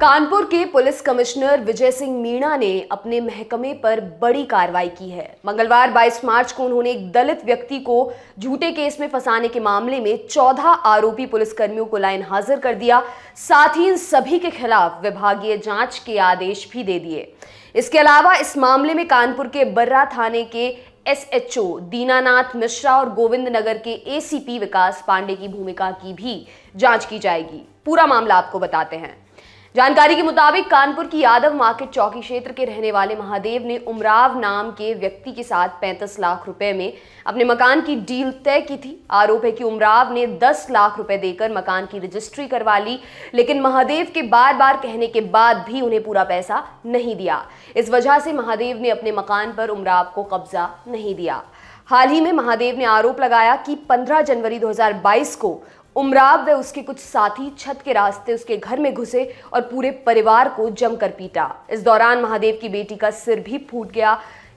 कानपुर के police commissioner Vijay Singh Meena ने अपने महकमे पर बड़ी कार्रवाई की है मंगलवार 22 मार्च को उन्होंने एक दलित व्यक्ति को झूठे केस में फंसाने के मामले में 14 आरोपी पुलिसकर्मियों को लाइन हाजिर कर दिया साथ ही इन सभी के खिलाफ विभागीय जांच के आदेश भी दे दिए इसके अलावा इस मामले में कानपुर के बर्रा थाने के एसएचओ दीनानाथ मिश्रा और गोविंद नगर के एसीपी विकास पांडे की भूमिका की भी जांच की जाएगी पूरा मामला आपको बताते हैं जानकारी के मुताबिक कानपुर की यादव मार्केट चौकी क्षेत्र के रहने वाले महादेव ने उमराव नाम के व्यक्ति के साथ 35 लाख रुपए में अपने मकान की डील तय की थी आरोप है कि उमराव ने 10 लाख रुपए देकर मकान की रजिस्ट्री करवा ली लेकिन महादेव के बार बार कहने के बाद भी उन्हें पूरा पैसा नहीं दिया इस वजह से महादेव ने अपने मकान पर उमराव को कब्जा नहीं दिया हाल ही में महादेव ने आरोप लगाया कि 15 जनवरी 2022 को उमराव व उसके कुछ साथी छत के रास्ते उसके घर में घुसे और पूरे परिवार को जमकर पीटा इस दौरान महादेव की बेटी का सिर भी फूट गया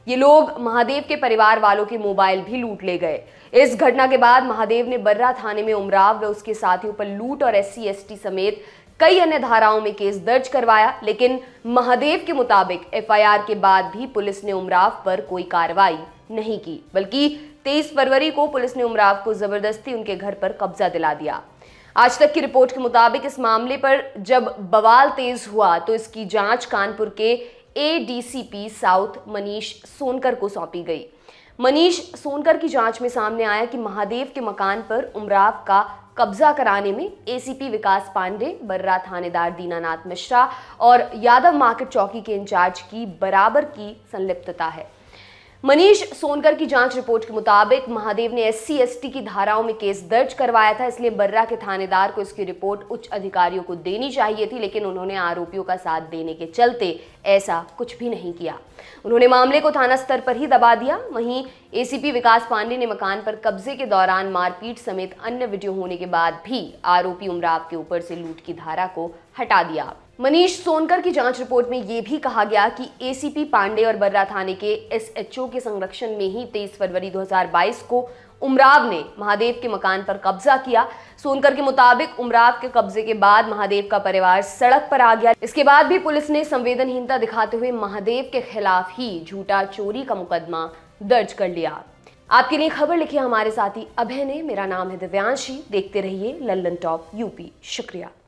ये लोग महादेव के परिवार वालों के मोबाइल भी लूट ले गए इस घटना के बाद महादेव ने बर्रा थाने में उमराव व उसके साथियों पर लूट और एस सी समेत कई अन्य धाराओं में केस दर्ज करवाया लेकिन महादेव के मुताबिक एफआईआर के बाद भी पुलिस ने उमराव पर कोई कार्रवाई नहीं की बल्कि 23 फरवरी को पुलिस ने उमराव को जबरदस्ती उनके घर पर कब्जा दिला दिया आज तक की रिपोर्ट के मुताबिक इस मामले पर जब बवाल तेज हुआ तो इसकी जांच कानपुर के एडीसीपी साउथ मनीष सोनकर को सौंपी गई मनीष सोनकर की जांच में सामने आया कि महादेव के मकान पर उमराव का कब्जा कराने में एसीपी विकास पांडे बर्रा थानेदार दीनानाथ मिश्रा और यादव मार्केट चौकी के इंचार्ज की बराबर की संलिप्तता है मनीष सोनकर की जांच रिपोर्ट के मुताबिक महादेव ने एस सी की धाराओं में केस दर्ज करवाया था इसलिए बर्रा के थानेदार को इसकी रिपोर्ट उच्च अधिकारियों को देनी चाहिए थी लेकिन उन्होंने आरोपियों का साथ देने के चलते ऐसा कुछ भी नहीं किया उन्होंने मामले को थाना स्तर पर ही दबा दिया वहीं एसीपी विकास पांडे ने मकान पर कब्जे के दौरान मारपीट समेत अन्य वीडियो होने के बाद भी आरोपी उमराव के ऊपर से लूट की धारा को हटा दिया मनीष सोनकर की जांच रिपोर्ट में ये भी कहा गया कि एसीपी पांडे और बर्रा थाने के एसएचओ के संरक्षण में ही 23 फरवरी 2022 को उमराव ने महादेव के मकान पर कब्जा किया सोनकर के मुताबिक उमराव के कब्जे के बाद महादेव का परिवार सड़क पर आ गया इसके बाद भी पुलिस ने संवेदनहीनता दिखाते हुए महादेव के खिलाफ ही झूठा चोरी का मुकदमा दर्ज कर लिया आपके लिए खबर लिखी हमारे साथी अभय ने मेरा नाम है दिव्यांशी देखते रहिए लल्लन टॉप यूपी शुक्रिया